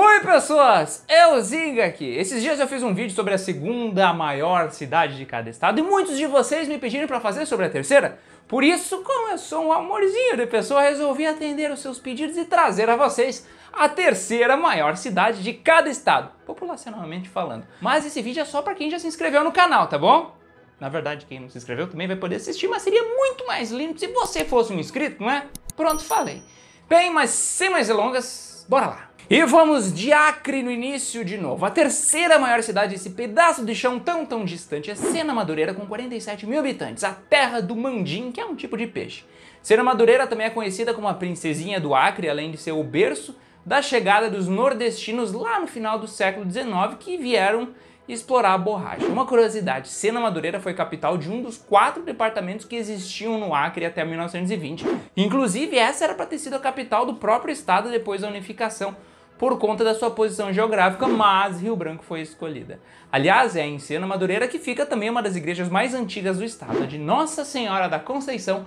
Oi pessoas, eu Zinga aqui. Esses dias eu fiz um vídeo sobre a segunda maior cidade de cada estado e muitos de vocês me pediram para fazer sobre a terceira. Por isso, como eu sou um amorzinho de pessoa, resolvi atender os seus pedidos e trazer a vocês a terceira maior cidade de cada estado, populacionalmente falando. Mas esse vídeo é só para quem já se inscreveu no canal, tá bom? Na verdade, quem não se inscreveu também vai poder assistir, mas seria muito mais lindo se você fosse um inscrito, não é? Pronto, falei. Bem, mas sem mais delongas, bora lá. E vamos de Acre no início de novo. A terceira maior cidade desse pedaço de chão tão tão distante é Sena Madureira, com 47 mil habitantes, a terra do mandim, que é um tipo de peixe. Sena Madureira também é conhecida como a princesinha do Acre, além de ser o berço da chegada dos nordestinos lá no final do século XIX, que vieram explorar a borracha. Uma curiosidade, Sena Madureira foi capital de um dos quatro departamentos que existiam no Acre até 1920. Inclusive, essa era para ter sido a capital do próprio estado depois da unificação, por conta da sua posição geográfica, mas Rio Branco foi escolhida. Aliás, é em Sena Madureira que fica também uma das igrejas mais antigas do estado, a de Nossa Senhora da Conceição,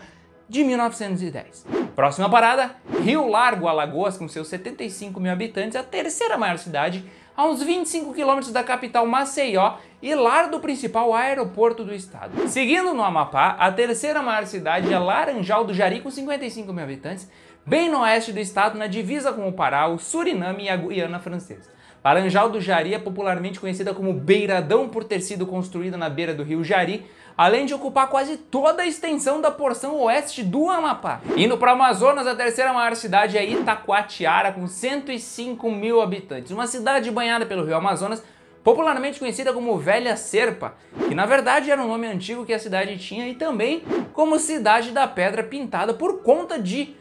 de 1910. Próxima parada, Rio Largo, Alagoas, com seus 75 mil habitantes, a terceira maior cidade, a uns 25 quilômetros da capital Maceió e lar do principal aeroporto do estado. Seguindo no Amapá, a terceira maior cidade é Laranjal do Jari, com 55 mil habitantes, bem no oeste do estado, na divisa com o Pará, o Suriname e a Guiana Francesa. Laranjal do Jari é popularmente conhecida como Beiradão por ter sido construída na beira do rio Jari, além de ocupar quase toda a extensão da porção oeste do Amapá. Indo para o Amazonas, a terceira maior cidade é Itacoatiara, com 105 mil habitantes. Uma cidade banhada pelo rio Amazonas, popularmente conhecida como Velha Serpa, que na verdade era um nome antigo que a cidade tinha, e também como Cidade da Pedra Pintada por conta de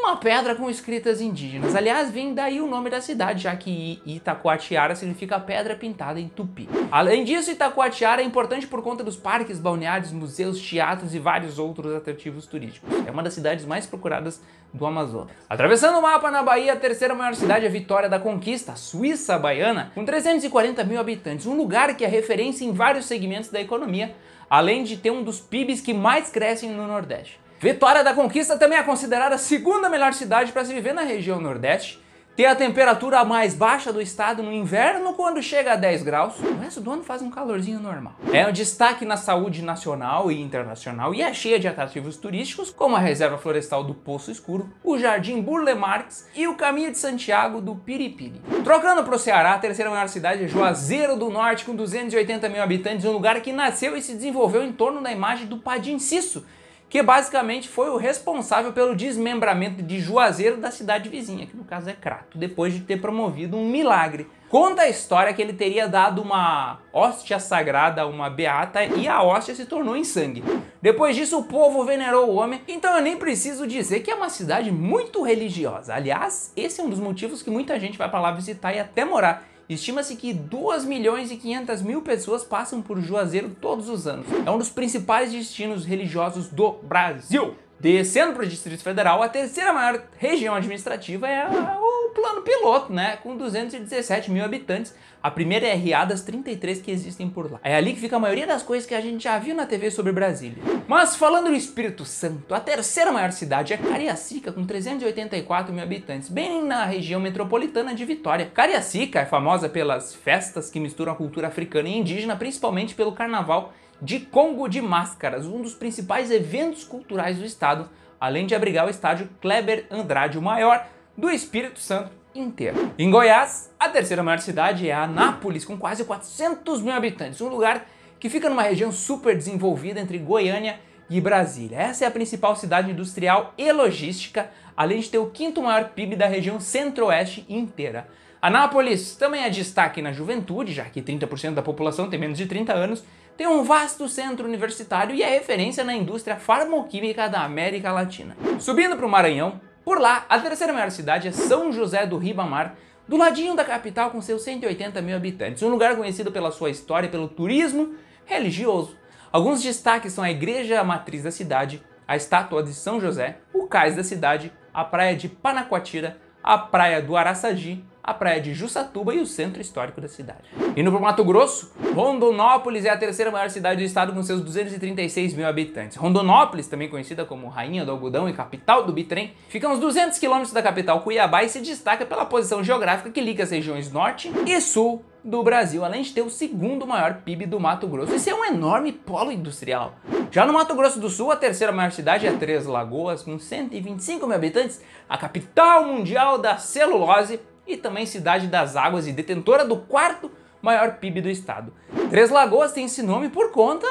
uma pedra com escritas indígenas. Aliás, vem daí o nome da cidade, já que Itacoatiara significa pedra pintada em tupi. Além disso, Itacoatiara é importante por conta dos parques, balneários, museus, teatros e vários outros atrativos turísticos. É uma das cidades mais procuradas do Amazonas. Atravessando o mapa na Bahia, a terceira maior cidade é Vitória da Conquista, Suíça baiana, com 340 mil habitantes, um lugar que é referência em vários segmentos da economia, além de ter um dos PIBs que mais crescem no Nordeste. Vitória da Conquista também é considerada a segunda melhor cidade para se viver na região Nordeste. Tem a temperatura mais baixa do estado no inverno, quando chega a 10 graus. O resto do ano faz um calorzinho normal. É um destaque na saúde nacional e internacional e é cheia de atrativos turísticos, como a Reserva Florestal do Poço Escuro, o Jardim Burle Marx e o Caminho de Santiago do Piripiri. Trocando para o Ceará, a terceira maior cidade é Juazeiro do Norte, com 280 mil habitantes, um lugar que nasceu e se desenvolveu em torno da imagem do Padre Cisso, que basicamente foi o responsável pelo desmembramento de Juazeiro da cidade vizinha, que no caso é Crato, depois de ter promovido um milagre. Conta a história que ele teria dado uma hóstia sagrada a uma beata e a hóstia se tornou em sangue. Depois disso, o povo venerou o homem, então eu nem preciso dizer que é uma cidade muito religiosa. Aliás, esse é um dos motivos que muita gente vai para lá visitar e até morar. Estima-se que 2 milhões e 500 mil pessoas passam por Juazeiro todos os anos. É um dos principais destinos religiosos do Brasil. Descendo para o Distrito Federal, a terceira maior região administrativa é a um plano piloto, né? Com 217 mil habitantes, a primeira RA das 33 que existem por lá. É ali que fica a maioria das coisas que a gente já viu na TV sobre Brasília. Mas falando do Espírito Santo, a terceira maior cidade é Cariacica, com 384 mil habitantes, bem na região metropolitana de Vitória. Cariacica é famosa pelas festas que misturam a cultura africana e indígena, principalmente pelo carnaval de Congo de Máscaras, um dos principais eventos culturais do estado, além de abrigar o estádio Kleber Andrade o Maior, do Espírito Santo inteiro. Em Goiás, a terceira maior cidade é Anápolis, com quase 400 mil habitantes, um lugar que fica numa região super desenvolvida entre Goiânia e Brasília. Essa é a principal cidade industrial e logística, além de ter o quinto maior PIB da região centro-oeste inteira. Anápolis também é destaque na juventude, já que 30% da população tem menos de 30 anos, tem um vasto centro universitário e é referência na indústria farmacêutica da América Latina. Subindo para o Maranhão, por lá, a terceira maior cidade é São José do Ribamar, do ladinho da capital com seus 180 mil habitantes, um lugar conhecido pela sua história e pelo turismo religioso. Alguns destaques são a igreja matriz da cidade, a estátua de São José, o cais da cidade, a praia de Panacoatira, a praia do Araçagi a praia de Jussatuba e o centro histórico da cidade. Indo para Mato Grosso, Rondonópolis é a terceira maior cidade do estado com seus 236 mil habitantes. Rondonópolis, também conhecida como Rainha do Algodão e capital do Bitrem, fica a uns 200 quilômetros da capital Cuiabá e se destaca pela posição geográfica que liga as regiões norte e sul do Brasil, além de ter o segundo maior PIB do Mato Grosso e ser é um enorme polo industrial. Já no Mato Grosso do Sul, a terceira maior cidade é Três Lagoas, com 125 mil habitantes, a capital mundial da celulose e também cidade das águas e detentora do quarto maior PIB do estado. Três Lagoas tem esse nome por conta,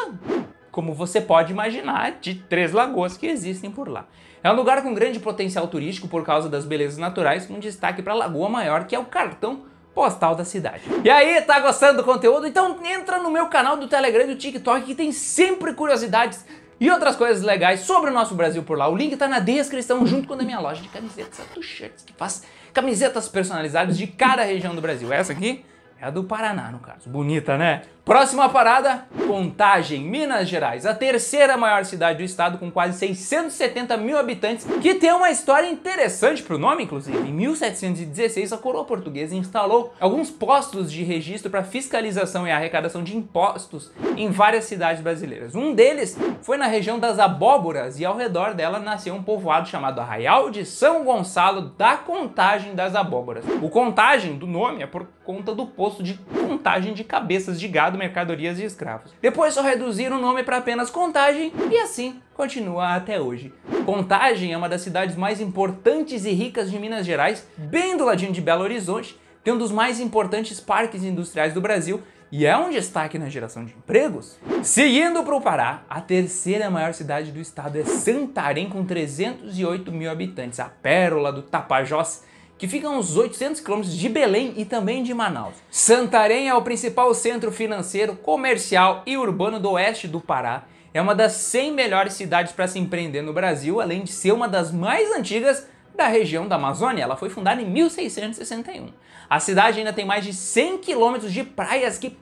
como você pode imaginar, de três lagoas que existem por lá. É um lugar com grande potencial turístico por causa das belezas naturais, com destaque para a Lagoa Maior, que é o cartão postal da cidade. E aí, tá gostando do conteúdo? Então entra no meu canal do Telegram e do TikTok que tem sempre curiosidades e outras coisas legais sobre o nosso Brasil por lá. O link tá na descrição, junto com a minha loja de camisetas, t-shirts, que faz camisetas personalizadas de cada região do Brasil. É essa aqui é a do Paraná, no caso. Bonita, né? Próxima parada, Contagem, Minas Gerais, a terceira maior cidade do estado com quase 670 mil habitantes, que tem uma história interessante pro nome, inclusive. Em 1716, a coroa portuguesa instalou alguns postos de registro para fiscalização e arrecadação de impostos em várias cidades brasileiras. Um deles foi na região das Abóboras e ao redor dela nasceu um povoado chamado Arraial de São Gonçalo da Contagem das Abóboras. O Contagem do nome é por conta do posto de contagem de cabeças de gado, mercadorias e escravos. Depois só reduziram o nome para apenas contagem e assim continua até hoje. Contagem é uma das cidades mais importantes e ricas de Minas Gerais, bem do ladinho de Belo Horizonte, tem um dos mais importantes parques industriais do Brasil e é um destaque na geração de empregos. Seguindo para o Pará, a terceira maior cidade do estado é Santarém, com 308 mil habitantes, a pérola do Tapajós que fica a uns 800 quilômetros de Belém e também de Manaus. Santarém é o principal centro financeiro, comercial e urbano do oeste do Pará. É uma das 100 melhores cidades para se empreender no Brasil, além de ser uma das mais antigas da região da Amazônia. Ela foi fundada em 1661. A cidade ainda tem mais de 100 quilômetros de praias que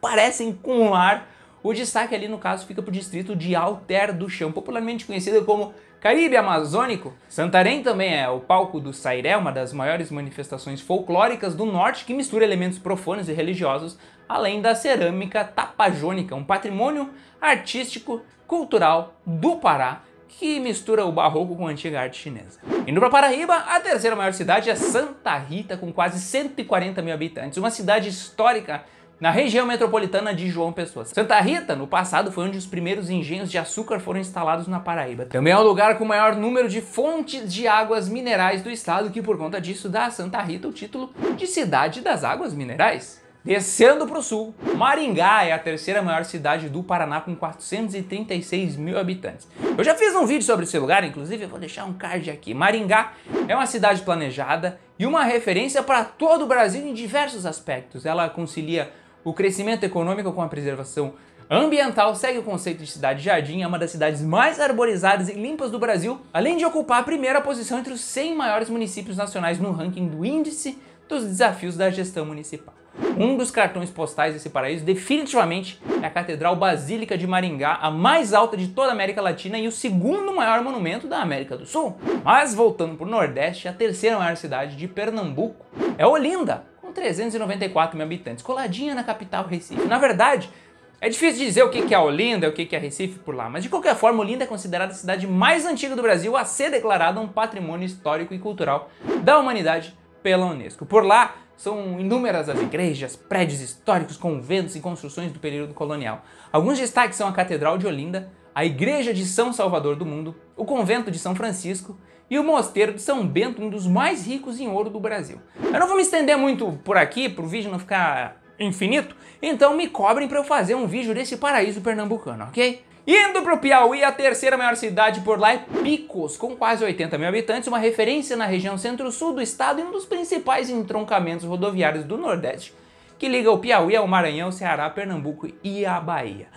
parecem com um ar o destaque ali, no caso, fica para o distrito de Alter do Chão, popularmente conhecido como Caribe Amazônico. Santarém também é o palco do Sairé, uma das maiores manifestações folclóricas do norte que mistura elementos profanos e religiosos, além da cerâmica tapajônica, um patrimônio artístico cultural do Pará que mistura o barroco com a antiga arte chinesa. Indo para Paraíba, a terceira maior cidade é Santa Rita, com quase 140 mil habitantes, uma cidade histórica na região metropolitana de João Pessoa. Santa Rita, no passado, foi onde os primeiros engenhos de açúcar foram instalados na Paraíba. Também é o lugar com o maior número de fontes de águas minerais do estado, que por conta disso dá a Santa Rita o título de Cidade das Águas Minerais. Descendo para o sul, Maringá é a terceira maior cidade do Paraná com 436 mil habitantes. Eu já fiz um vídeo sobre esse lugar, inclusive eu vou deixar um card aqui. Maringá é uma cidade planejada e uma referência para todo o Brasil em diversos aspectos. Ela concilia o crescimento econômico com a preservação ambiental segue o conceito de cidade jardim, é uma das cidades mais arborizadas e limpas do Brasil, além de ocupar a primeira posição entre os 100 maiores municípios nacionais no ranking do Índice dos Desafios da Gestão Municipal. Um dos cartões postais desse paraíso definitivamente é a Catedral Basílica de Maringá, a mais alta de toda a América Latina e o segundo maior monumento da América do Sul. Mas voltando para o Nordeste, a terceira maior cidade de Pernambuco é Olinda, 394 mil habitantes, coladinha na capital Recife. Na verdade, é difícil dizer o que é Olinda, o que é Recife por lá, mas de qualquer forma, Olinda é considerada a cidade mais antiga do Brasil a ser declarada um patrimônio histórico e cultural da humanidade pela Unesco. Por lá, são inúmeras as igrejas, prédios históricos, conventos e construções do período colonial. Alguns destaques são a Catedral de Olinda, a Igreja de São Salvador do Mundo, o Convento de São Francisco e o Mosteiro de São Bento, um dos mais ricos em ouro do Brasil. Eu não vou me estender muito por aqui, para o vídeo não ficar infinito, então me cobrem para eu fazer um vídeo desse paraíso pernambucano, ok? Indo pro Piauí, a terceira maior cidade por lá é Picos, com quase 80 mil habitantes, uma referência na região centro-sul do estado e um dos principais entroncamentos rodoviários do Nordeste, que liga o Piauí ao Maranhão, Ceará, Pernambuco e a Bahia.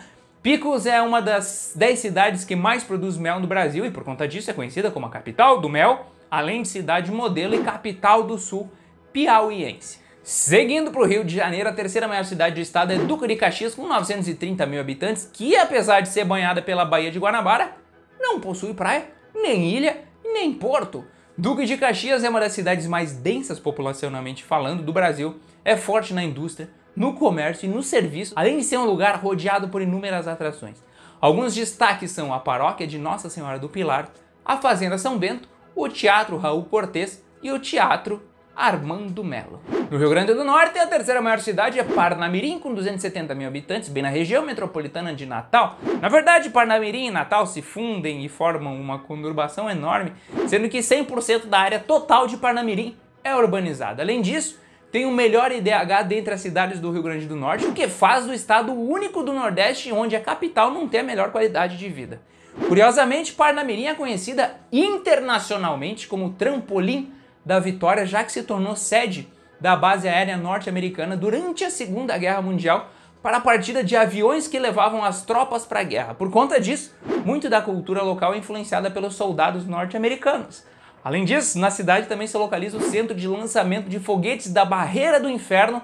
Picos é uma das 10 cidades que mais produz mel no Brasil e por conta disso é conhecida como a capital do mel, além de cidade modelo e capital do sul piauiense. Seguindo para o Rio de Janeiro, a terceira maior cidade do estado é Duque de Caxias, com 930 mil habitantes, que apesar de ser banhada pela Baía de Guanabara, não possui praia, nem ilha, nem porto. Duque de Caxias é uma das cidades mais densas populacionalmente falando do Brasil, é forte na indústria, no comércio e no serviço, além de ser um lugar rodeado por inúmeras atrações. Alguns destaques são a paróquia de Nossa Senhora do Pilar, a Fazenda São Bento, o Teatro Raul Cortez e o Teatro Armando Melo. No Rio Grande do Norte, a terceira maior cidade é Parnamirim, com 270 mil habitantes, bem na região metropolitana de Natal. Na verdade, Parnamirim e Natal se fundem e formam uma conurbação enorme, sendo que 100% da área total de Parnamirim é urbanizada. Além disso, tem o melhor IDH dentre as cidades do Rio Grande do Norte, o que faz do estado único do Nordeste onde a capital não tem a melhor qualidade de vida. Curiosamente, Parnamirim é conhecida internacionalmente como trampolim da vitória, já que se tornou sede da base aérea norte-americana durante a Segunda Guerra Mundial para a partida de aviões que levavam as tropas para a guerra. Por conta disso, muito da cultura local é influenciada pelos soldados norte-americanos. Além disso, na cidade também se localiza o centro de lançamento de foguetes da Barreira do Inferno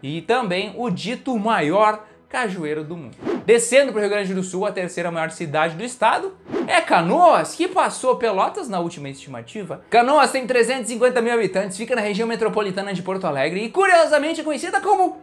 e também o dito maior cajueiro do mundo. Descendo para o Rio Grande do Sul, a terceira maior cidade do estado, é Canoas, que passou Pelotas na última estimativa. Canoas tem 350 mil habitantes, fica na região metropolitana de Porto Alegre e curiosamente é conhecida como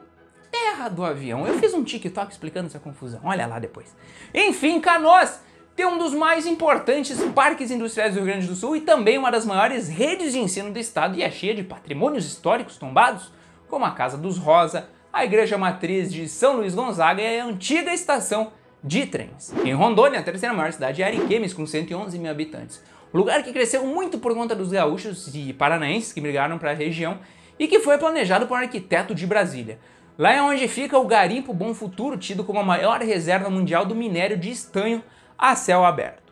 Terra do Avião. Eu fiz um TikTok explicando essa confusão, olha lá depois. Enfim, Canoas tem um dos mais importantes parques industriais do Rio Grande do Sul e também uma das maiores redes de ensino do estado e é cheia de patrimônios históricos tombados, como a Casa dos Rosa, a Igreja Matriz de São Luís Gonzaga e a antiga estação de trens. Em Rondônia, a terceira maior cidade é Ariquemes, com 111 mil habitantes. Um lugar que cresceu muito por conta dos gaúchos e paranaenses que migraram para a região e que foi planejado por um arquiteto de Brasília. Lá é onde fica o Garimpo Bom Futuro, tido como a maior reserva mundial do minério de estanho, a céu aberto.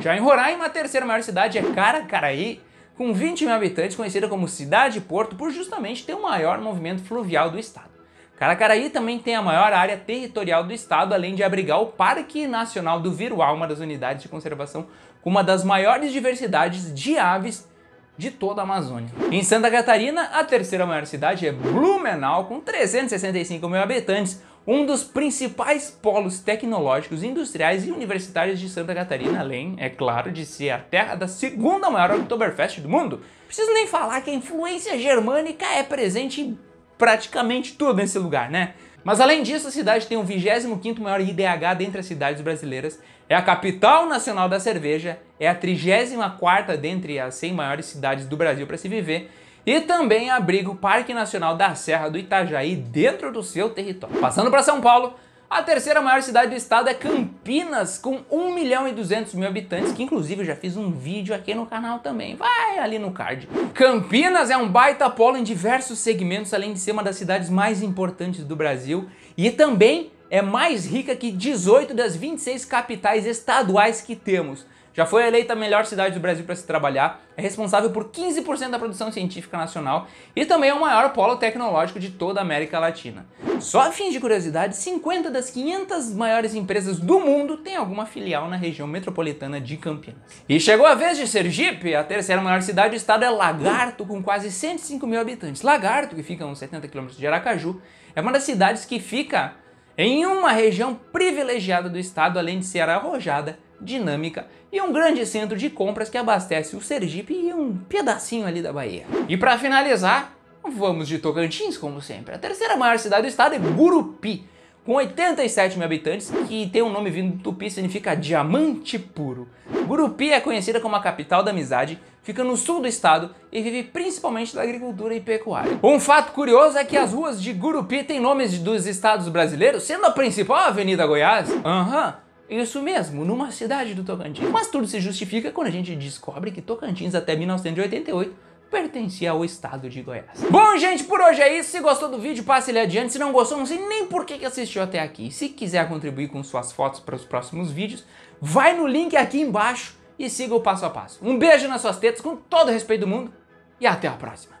Já em Roraima, a terceira maior cidade é Caracaraí, com 20 mil habitantes, conhecida como Cidade Porto por justamente ter o maior movimento fluvial do estado. Caracaraí também tem a maior área territorial do estado, além de abrigar o Parque Nacional do Viruá, uma das unidades de conservação com uma das maiores diversidades de aves de toda a Amazônia. Em Santa Catarina, a terceira maior cidade é Blumenau, com 365 mil habitantes, um dos principais polos tecnológicos, industriais e universitários de Santa Catarina, além, é claro, de ser a terra da segunda maior Oktoberfest do mundo. Preciso nem falar que a influência germânica é presente em praticamente tudo nesse lugar, né? Mas além disso, a cidade tem o 25º maior IDH dentre as cidades brasileiras, é a capital nacional da cerveja, é a 34ª dentre as 100 maiores cidades do Brasil para se viver e também abriga o Parque Nacional da Serra do Itajaí dentro do seu território. Passando para São Paulo, a terceira maior cidade do estado é Campinas, com 1 milhão e 200 mil habitantes, que inclusive eu já fiz um vídeo aqui no canal também. Vai ali no card. Campinas é um baita polo em diversos segmentos, além de ser uma das cidades mais importantes do Brasil e também é mais rica que 18 das 26 capitais estaduais que temos. Já foi eleita a melhor cidade do Brasil para se trabalhar, é responsável por 15% da produção científica nacional e também é o maior polo tecnológico de toda a América Latina. Só a fim de curiosidade, 50 das 500 maiores empresas do mundo têm alguma filial na região metropolitana de Campinas. E chegou a vez de Sergipe, a terceira maior cidade do estado é Lagarto, com quase 105 mil habitantes. Lagarto, que fica a uns 70 quilômetros de Aracaju, é uma das cidades que fica em uma região privilegiada do estado, além de ser arrojada, dinâmica e um grande centro de compras que abastece o Sergipe e um pedacinho ali da Bahia. E para finalizar, vamos de Tocantins, como sempre. A terceira maior cidade do estado é Gurupi, com 87 mil habitantes, que tem um nome vindo do tupi significa diamante puro. Gurupi é conhecida como a capital da amizade fica no sul do estado e vive principalmente da agricultura e pecuária. Um fato curioso é que as ruas de Gurupi têm nomes dos estados brasileiros, sendo a principal a Avenida Goiás. Aham. Uhum. Isso mesmo, numa cidade do Tocantins. Mas tudo se justifica quando a gente descobre que Tocantins até 1988 pertencia ao estado de Goiás. Bom, gente, por hoje é isso. Se gostou do vídeo, passe ele adiante. Se não gostou, não sei nem por que assistiu até aqui. Se quiser contribuir com suas fotos para os próximos vídeos, vai no link aqui embaixo e siga o passo a passo. Um beijo nas suas tetas, com todo o respeito do mundo, e até a próxima.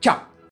Tchau!